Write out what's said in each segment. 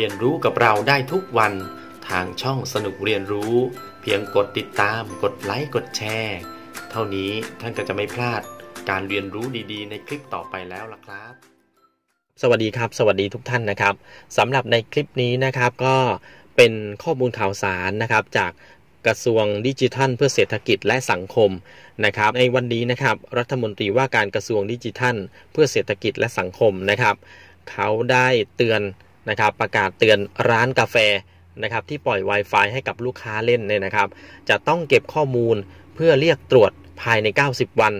เรียนรู้กับเราได้ทุกวันทางช่องสนุกเรียนรู้ เพียงกดติดตาม กดไลค์กดแชร์เท่านี้ท่านก็จะไม่พลาดการเรียนรู้ดีๆในคลิปต่อไปแล้วล่ะครับ สวัสดีครับ สวัสดีทุกท่านนะครับสำหรับในคลิปนี้นะครับก็เป็นข้อมูลข่าวสารนะครับจากกระทรวงดิจิทัลเพื่อเศรษฐกิจและสังคมนะครับ ในวันนี้นะครับ รัฐมนตรีว่าการกระทรวงดิจิทัล เพื่อเศรษฐกิจและสังคมนะครับ เขาได้เตือนนะครับประกาศเตือนร้านกาแฟนะครับที่ปล่อย Wi-Fi ให้กับลูกค้าเล่นเนี่ยนะครับ จะต้องเก็บข้อมูลเพื่อเรียกตรวจภายใน 90 วัน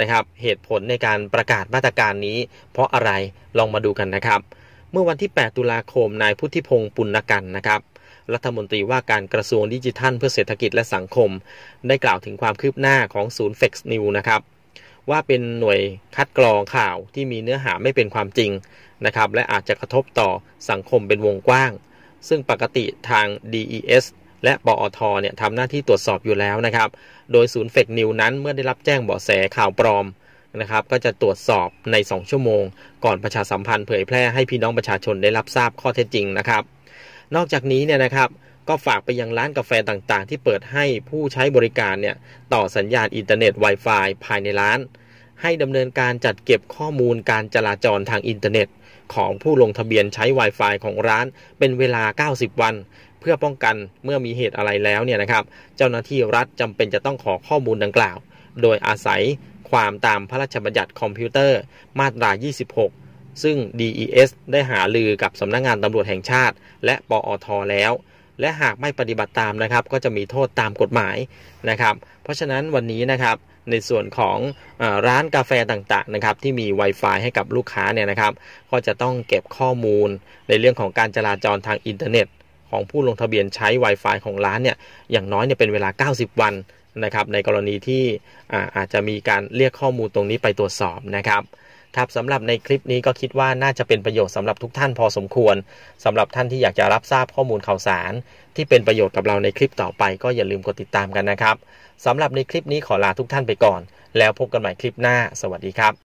นะครับ เหตุผลในการประกาศมาตรการนี้เพราะอะไรลองมาดูกันนะครับ เมื่อวันที่ 8 ตุลาคม นายพุทธิพงศ์ปุณกันนะครับ รัฐมนตรีว่าการกระทรวงดิจิทัลเพื่อเศรษฐกิจและสังคม ได้กล่าวถึงความคืบหน้าของศูนย์เฟกซ์นิวนะครับว่าเป็นหน่วยคัดกรองข่าวที่มีเนื้อหาไม่เป็นความจริงนะครับ และอาจจะกระทบต่อสังคมเป็นวงกว้าง ซึ่งปกติทาง DES และปอทเนี่ยทำหน้าที่ตรวจสอบอยู่แล้วนะครับ โดยศูนย์เฟกนิวนั้นเมื่อได้รับแจ้งเบาะแสข่าวปลอมนะครับ ก็จะตรวจสอบใน 2 ชั่วโมงก่อนประชาสัมพันธ์เผยแพร่ให้พี่น้องประชาชนได้รับทราบข้อเท็จจริงนะครับนอกจากนี้เนี่ยนะครับก็ฝากไปยังร้านกาแฟต่างๆ ที่เปิดให้ผู้ใช้บริการเนี่ยต่อสัญญาณอินเทอร์เน็ต Wi-Fi ภายในร้าน ให้ดำเนินการจัดเก็บข้อมูลการจราจรทางอินเทอร์เน็ต ของผู้ลงทะเบียนใช้ Wi-Fi ของร้าน เป็นเวลา 90 วัน เพื่อป้องกันเมื่อมีเหตุอะไรแล้วเนี่ยนะครับเจ้าหน้าที่รัฐจำเป็นจะต้องขอข้อมูลดังกล่าวโดยอาศัยความตามพระราชบัญญัติคอมพิวเตอร์มาตรา26ซึ่ง DES ได้หาลือกับสำนักงงานตำรวจแห่งชาติ และปอทแล้ว และหากไม่ปฏิบัติตามนะครับ ก็จะมีโทษตามกฎหมายนะครับ เพราะฉะนั้นวันนี้นะครับในส่วนของอร้านกาแฟต่างๆนะครับ ที่มี Wi-Fi ให้กับลูกค้าเนี่ยนะครับ ก็จะต้องเก็บข้อมูลในเรื่องของการจราจรทางอินเทอร์เน็ต ของผู้ลงทะเบียนใช้ Wi-Fi ของร้านเนี่ยอย่างน้อยเนี่ยเป็นเวลา 90 วันนะครับในกรณีที่อาอาจจะมีการเรียกข้อมูลตรงนี้ไปตรวจสอบนะครับครับสำหรับในคลิปนี้ก็คิดว่าน่าจะเป็นประโยชน์สำหรับทุกท่านพอสมควร สำหรับท่านที่อยากจะรับทราบข้อมูลข่าวสาร ที่เป็นประโยชน์กับเราในคลิปต่อไปก็อย่าลืมกดติดตามกันนะครับสำหรับในคลิปนี้ขอลาทุกท่านไปก่อน แล้วพบกันใหม่คลิปหน้า สวัสดีครับ